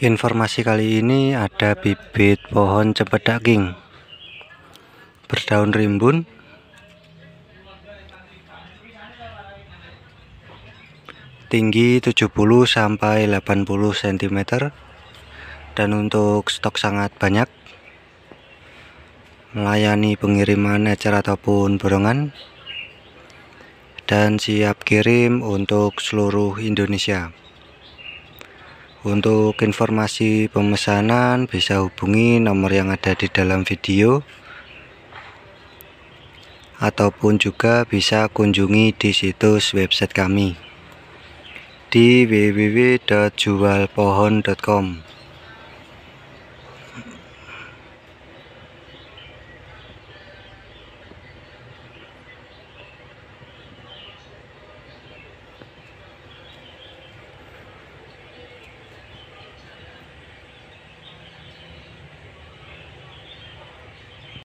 Informasi kali ini ada bibit pohon cepet daging berdaun rimbun tinggi 70 sampai 80 cm dan untuk stok sangat banyak melayani pengiriman ecer ataupun borongan dan siap kirim untuk seluruh Indonesia. Untuk informasi pemesanan bisa hubungi nomor yang ada di dalam video ataupun juga bisa kunjungi di situs website kami di www.jualpohon.com